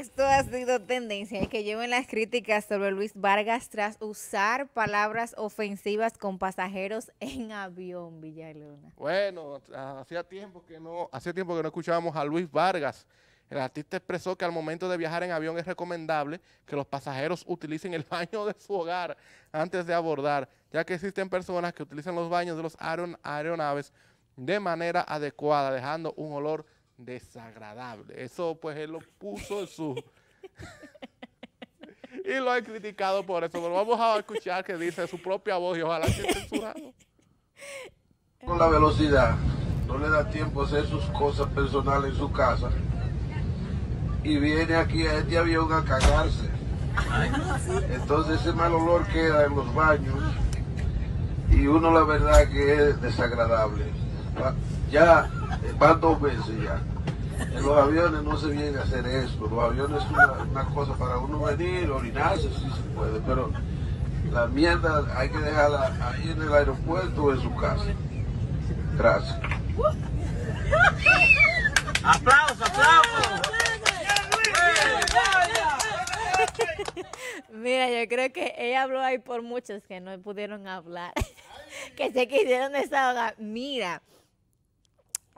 Esto ha sido tendencia y que lleven las críticas sobre Luis Vargas tras usar palabras ofensivas con pasajeros en avión, Villalona. Bueno, hacía tiempo que no, hacía tiempo que no escuchábamos a Luis Vargas. El artista expresó que al momento de viajar en avión es recomendable que los pasajeros utilicen el baño de su hogar antes de abordar, ya que existen personas que utilizan los baños de los aeronaves de manera adecuada, dejando un olor desagradable. Eso pues él lo puso en su... y lo he criticado por eso, pero vamos a escuchar que dice su propia voz y ojalá que esté censurado. Con la velocidad, no le da tiempo a hacer sus cosas personales en su casa y viene aquí a este avión a cagarse. Entonces ese mal olor queda en los baños y uno la verdad que es desagradable. Ah, ya van dos veces ya. En los aviones no se viene a hacer esto, Los aviones es una, cosa para uno venir, orinarse, si sí se puede, pero la mierda hay que dejarla ahí en el aeropuerto o en su casa. Gracias. ¡Aplausos, aplausos! Mira, yo creo que ella habló ahí por muchos que no pudieron hablar, que se quisieron desahogar. Mira.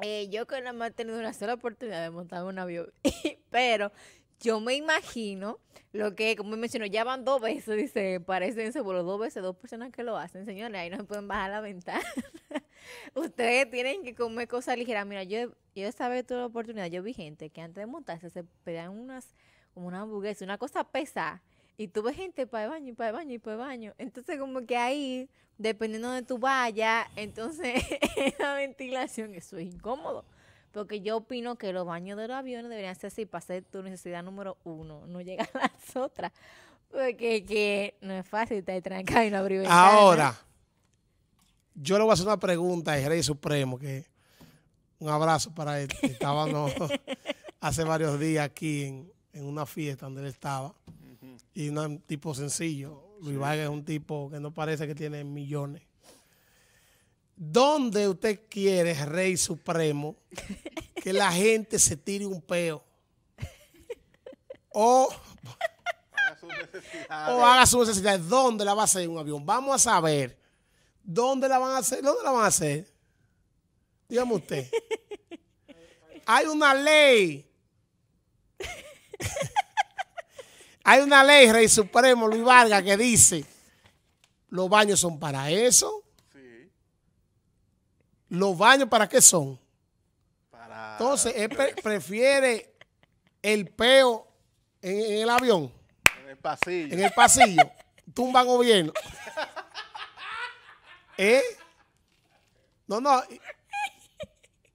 Eh, yo que nada más he tenido una sola oportunidad de montar un avión, pero yo me imagino lo que, como mencionó, ya van dos veces, dice, parecen seguro dos veces, dos personas que lo hacen, señores, ahí no se pueden bajar la ventana. Ustedes tienen que comer cosas ligeras. Mira, yo, yo esta vez la oportunidad, yo vi gente que antes de montarse se pedían unas, como una hamburguesa, una cosa pesada y tú ves gente para el baño, y para el baño, y para el baño. Entonces, como que ahí, dependiendo de tu vaya, entonces la ventilación, eso es incómodo. Porque yo opino que los baños de los aviones deberían ser así para ser tu necesidad número uno, no llegar a las otras. Porque que no es fácil estar trancado y no abrir Ahora, yo le voy a hacer una pregunta al Rey Supremo, que un abrazo para él. Estaba hace varios días aquí en, en una fiesta donde él estaba y un tipo sencillo. Luis Vargas es un tipo que no parece que tiene millones. ¿Dónde usted quiere, Rey Supremo, que la gente se tire un peo? O haga sus necesidades. O ¿Dónde la va a hacer un avión? Vamos a saber. ¿Dónde la van a hacer? ¿Dónde la van a hacer? Dígame usted. Hay una ley Hay una ley, Rey Supremo, Luis Vargas, que dice, los baños son para eso. Sí. ¿Los baños para qué son? Para... Entonces, él prefiere el peo en, el avión. En el pasillo. En el pasillo. Tumba gobierno. ¿Eh? No, no.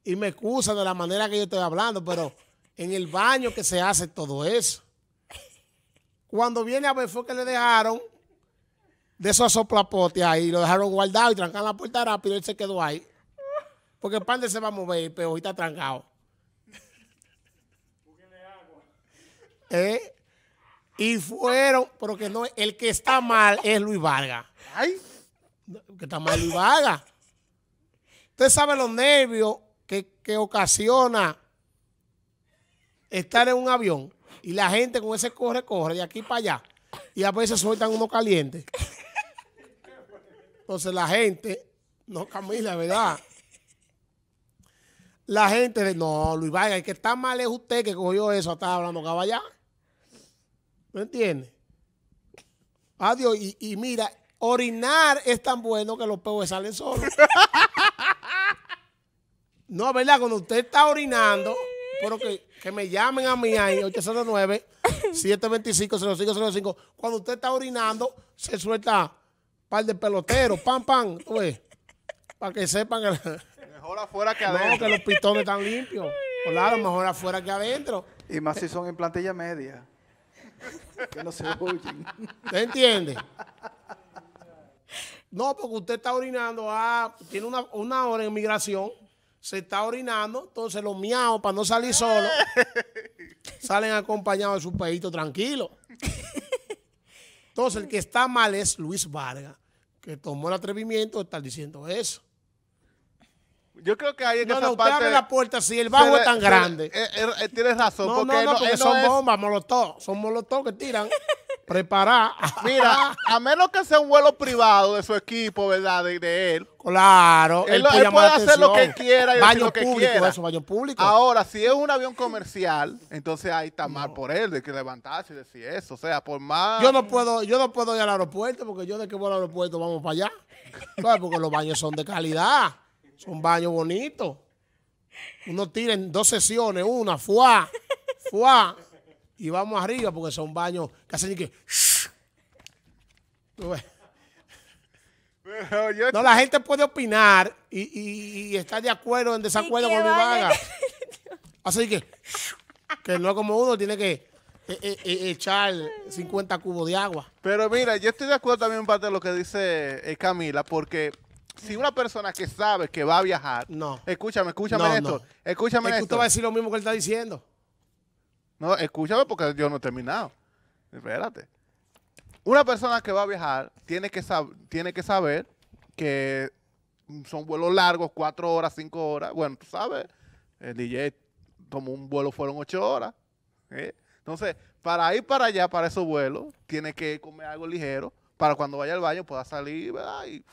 Y, me excusan de la manera que yo estoy hablando, pero en el baño que se hace todo eso. Cuando viene a ver fue que le dejaron de esos soplapotes ahí, lo dejaron guardado y trancaron la puerta rápido y él se quedó ahí. Porque el pan se va a mover, pero hoy está trancado. ¿Eh? Y fueron, porque no, el que está mal es Luis Vargas. Ay, que está mal Luis Vargas. Usted sabe los nervios que, que ocasiona estar en un avión. Y la gente con ese corre, corre de aquí para allá. Y a veces sueltan uno caliente. Entonces la gente, no Camila, ¿verdad? La gente de, no, Luis Vaya, el que está mal es usted que cogió eso, está hablando caballá. ¿Me entiende? Adiós, y, mira, orinar es tan bueno que los peores salen solos. No, ¿verdad? Cuando usted está orinando, pero que que me llamen a mí ahí, 809-725-0505. Cuando usted está orinando, se suelta un par de peloteros, pam, pam, Para que sepan. Mejor afuera que adentro. No, que los pistones están limpios. Claro, mejor afuera que adentro. Y más si son en plantilla media. Que no se oyen. ¿Usted entiende? No, porque usted está orinando, ah, tiene una, una hora en migración se está orinando, entonces los miaos, para no salir solos, salen acompañados de su peito tranquilo. Entonces, el que está mal es Luis Vargas, que tomó el atrevimiento de estar diciendo eso. Yo creo que hay en no, usted abre la puerta si el bajo es tan grande. Eh, eh, eh, tienes razón. porque, no, no, son bombas, molotov. Son molotov que tiran. preparar. Mira, a menos que sea un vuelo privado de su equipo, ¿verdad? De, él. Claro. Él, puede, hacer lo que quiera y baño lo público, quiera. baño público. Ahora, si es un avión comercial, entonces ahí está mal por él, de que levantarse y decir eso. O sea, por más. Yo no puedo, yo no puedo ir al aeropuerto, porque yo de que voy al aeropuerto vamos para allá. ¿Sabes? Porque los baños son de calidad. Son baños bonitos. Uno tiene dos sesiones, una, fuá, fuá y vamos arriba porque son baños que hacen que... no, la gente puede opinar y, y, estar de acuerdo en desacuerdo con mi vaga. Así que, que no como uno, tiene que eh, eh, eh, echar 50 cubos de agua. Pero mira, yo estoy de acuerdo también en parte de lo que dice Camila, porque si una persona que sabe que va a viajar, no. escúchame, escúchame esto, escúchame esto. va a decir lo mismo que él está diciendo. No, escúchame porque yo no he terminado. Espérate. Una persona que va a viajar tiene que, saber que son vuelos largos, cuatro horas, cinco horas. Bueno, tú sabes, el DJ tomó un vuelo, fueron ocho horas. Entonces, para ir para allá, para esos vuelos, tiene que comer algo ligero para cuando vaya al baño pueda salir, ¿verdad? Y,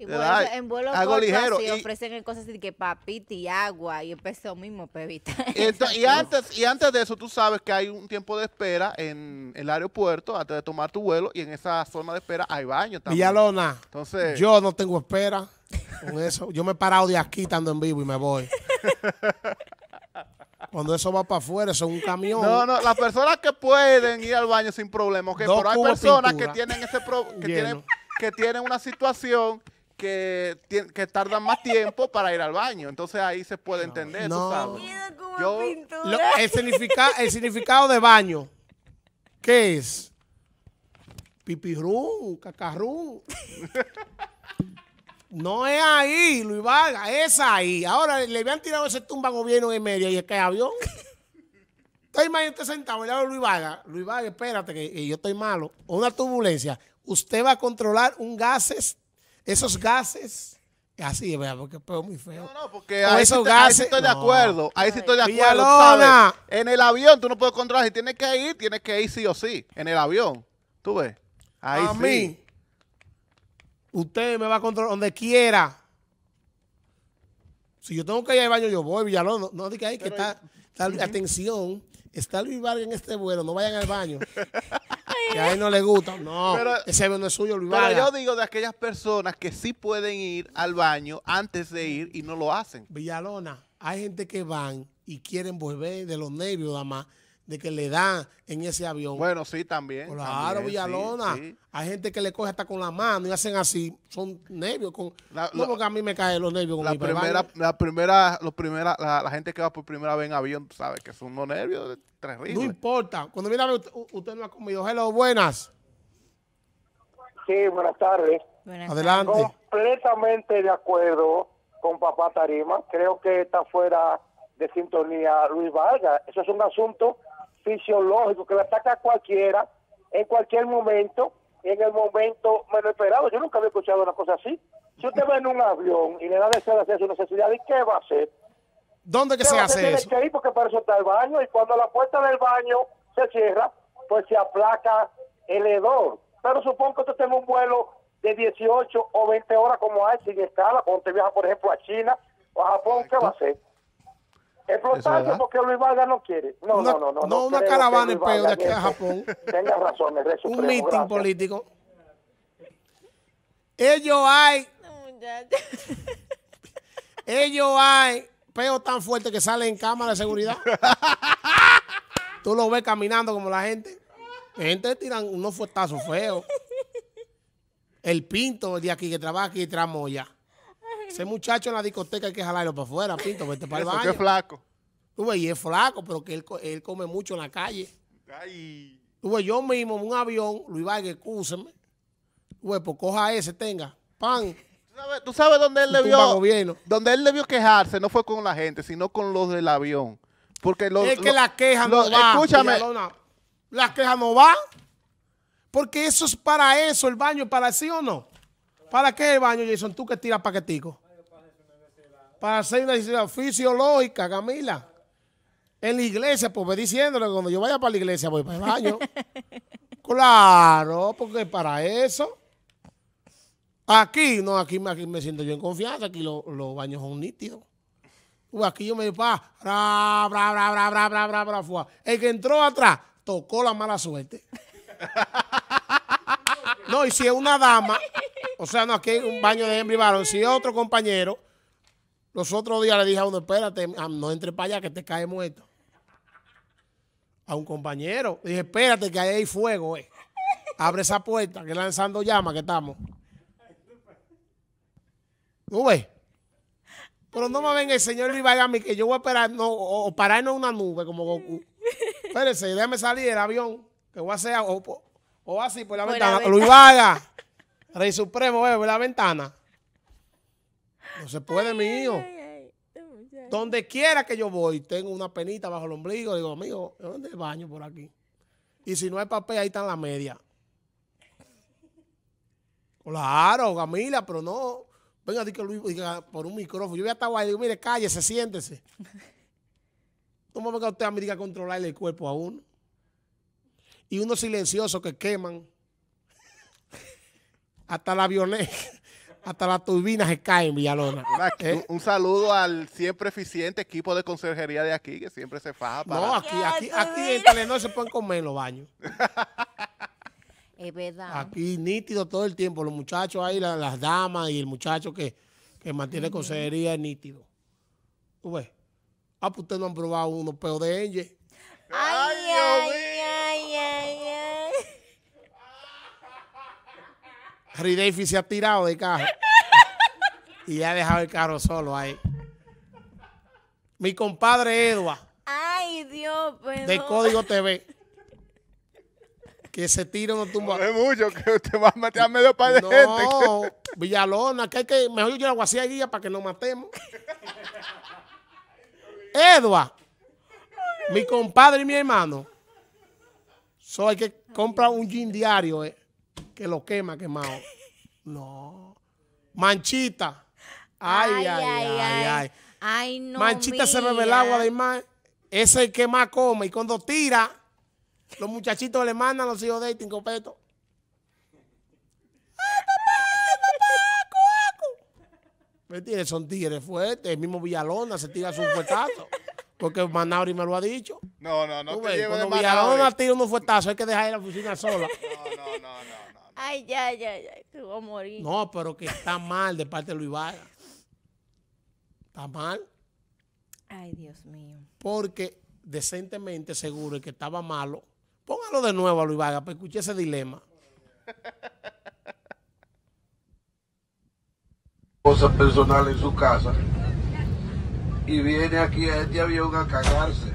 y en vuelo algo ligero. Y ofrecen cosas así que papita y agua y peso mismo, pebita. Pues, y, antes, y antes de eso, tú sabes que hay un tiempo de espera en el aeropuerto antes de tomar tu vuelo y en esa zona de espera hay baño también. Villalona, Entonces, yo no tengo espera con eso. Yo me he parado de aquí estando en vivo y me voy. Cuando eso va para afuera, eso es un camión. No, no, las personas que pueden ir al baño sin problema, pero hay personas que tienen ese que, tienen, que tienen una situación que, que tardan más tiempo para ir al baño. Entonces ahí se puede entender, el, significa, el significado de baño, ¿qué es? Pipirú, cacarú No es ahí, Luis Vargas, es ahí. Ahora le habían tirado ese tumba gobierno en medio y es que avión. Estoy usted sentado al lado de Luis Vargas. Luis Vargas, espérate, que, yo estoy malo. una turbulencia. Usted va a controlar un gases esos gases. Así, ¿verdad? Porque es muy feo. No, no, porque ahí, sí, estoy de acuerdo. Ahí sí estoy de acuerdo. ¿sabes? En el avión tú no puedes controlar. Si tienes que ir, tienes que ir sí o sí. En el avión. ¿Tú ves? Ahí a mí, usted me va a controlar donde quiera. Si yo tengo que ir al baño, yo voy, Villalón. No, no diga ahí que está, atención, está Luis Vargas en este vuelo, no vayan al baño. que a él no le gusta. No, pero, ese no es suyo, Luis Pero yo digo de aquellas personas que sí pueden ir al baño antes de ir y no lo hacen. Villalona, hay gente que van y quieren volver de los nervios, damas de que le dan en ese avión. Bueno, sí, también. Claro, Villalona. Hay gente que le coge hasta con la mano y hacen así. Son nervios. Con, la, no, a mí me caen los nervios. Con la, primera, la primera, los primera, la, gente que va por primera vez en avión, ...sabe que son unos nervios terribles. No importa. Cuando mira, usted, usted no ha comido. Hello, buenas. Sí, buenas tardes. Adelante. Completamente de acuerdo con papá Tarima. Creo que está fuera de sintonía Luis Vargas. Eso es un asunto fisiológico que le ataca a cualquiera en cualquier momento, en el momento menos esperado. Yo nunca había escuchado una cosa así. Si usted va en un avión y le da deseo de hacer su necesidad, ¿y qué va a hacer? ¿Dónde que se hace eso? porque para eso está el baño y cuando la puerta del baño se cierra, pues se aplaca el hedor. Pero supongo que usted tenga un vuelo de 18 o 20 horas como hay sin escala, cuando te viaja, por ejemplo, a China o a Japón, ¿qué va a hacer? Es porque Luis Vargas no quiere. No, no, no, no. No, una caravana en peo de aquí a Japón. Tenga razón, el Un meeting político. Ellos hay. ellos hay peo tan fuerte que sale en cámara de seguridad. Tú lo ves caminando como la gente. La gente tiran unos fuertazos feos. El pinto de aquí que trabaja aquí tramoya. Ese muchacho en la discoteca hay que jalarlo para afuera, Pinto, vete para el baño. que es flaco. y es flaco, pero que él, come mucho en la calle. yo mismo en un avión, Luis Vargas, escúcheme. huepo, pues coja ese, tenga, pan. ¿Tú sabes, dónde él debió, donde él debió quejarse? No fue con la gente, sino con los del avión. Porque los, es que las quejas no van. Escúchame. Las quejas no van. Porque eso es para eso, el baño, es para sí o no. ¿Para qué el baño, Jason? Tú que tiras paquetico. Para hacer una necesidad fisiológica, Camila. En la iglesia, pues me diciéndole que cuando yo vaya para la iglesia voy para el baño. claro, porque para eso. Aquí, no, aquí, aquí me siento yo en confianza. Aquí los baños son nítidos. Pues aquí yo me pa, bra, bra, El que entró atrás tocó la mala suerte. No, y si es una dama, o sea, no, aquí hay un baño de hembra y Si es otro compañero, los otros días le dije a uno, espérate, ah, no entre para allá que te cae muerto. A un compañero. Dije, espérate que ahí hay fuego, eh. Abre esa puerta, que lanzando llamas que estamos. ¿No, Pero no me ven el señor y a mí que yo voy a esperar, no, o, pararnos en una nube como Goku. Espérese, déjame salir del avión, que voy a hacer... O, o así por la ventana. Luis Vaga. Rey Supremo, ve por la ventana. No se puede, mi hijo. Este Donde quiera que yo voy, tengo una penita bajo el ombligo. Digo, amigo, ¿dónde el baño por aquí? Y si no hay papel, ahí está están la medias. Claro, Camila, pero no. Venga, di Luis, diga, por un micrófono. Yo voy a estar Digo, mire, cállese, siéntese. No me venga usted a mí, diga controlarle el cuerpo a uno y unos silenciosos que queman. hasta la violencia hasta las turbinas se caen, Villalona. Eh. un, saludo al siempre eficiente equipo de consejería de aquí, que siempre se faja para... No, aquí, aquí, aquí en Telenor se pueden comer los baños. Es verdad. Aquí nítido todo el tiempo. Los muchachos ahí, las, damas y el muchacho que, mantiene consejería nítido. ¿Tú ves? Ah, pues ustedes no han probado uno peos de Enge. ¡Ay, Dios mío! Ridefi se ha tirado de carro. y ha dejado el carro solo ahí. Mi compadre Eduard. Ay, Dios, pero... De Código TV. Que se tire no tumba. es mucho, que usted va a matar a medio par de gente. No, Villalona, que hay que. Mejor yo llevo a guía para que no matemos. Edward, mi compadre y mi hermano, solo hay que comprar un jean diario. Eh que lo quema quemado. No. Manchita. Ay, ay, ay, ay. ay, no. Manchita se bebe el agua de mar. Ese es el que más come. Y cuando tira, los muchachitos le mandan los hijos de Eitin Copeto. ¿Me entiendes? Son tigres fuertes. El mismo Villalona se tira su fuetazo. Porque Manauri me lo ha dicho. No, no, no. Te cuando Villalona tira unos fuetazo, hay que dejar la oficina sola. Ay, ya, ya, ya, a morir. No, pero que está mal de parte de Luis Vargas. Está mal. Ay, Dios mío. Porque decentemente, seguro, que estaba malo. Póngalo de nuevo a Luis Vargas para escuchar ese dilema. Cosa personal en su casa. Y viene aquí a este avión a cagarse.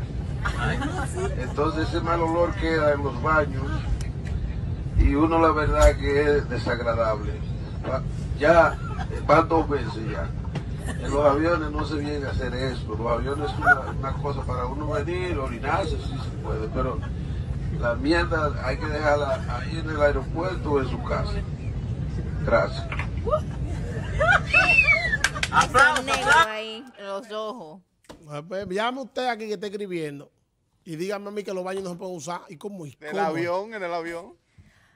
Entonces ese mal olor queda en los baños y uno la verdad que es desagradable. Ya va dos veces ya. En los aviones no se viene a hacer esto. Los aviones es una, cosa para uno venir, orinarse, si se puede, pero la mierda hay que dejarla ahí en el aeropuerto o en su casa. Gracias. Aplausos ahí en los ojos. Ah, pues, llame usted aquí que está escribiendo y dígame a mí que los baños no se pueden usar. ¿Y cómo? En el avión, en el avión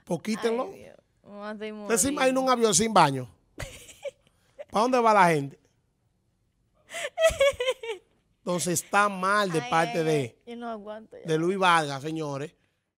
poquítenlo ¿Usted se imagina un avión sin baño? ¿Para dónde va la gente? Entonces está mal de parte de, de Luis Vargas, señores,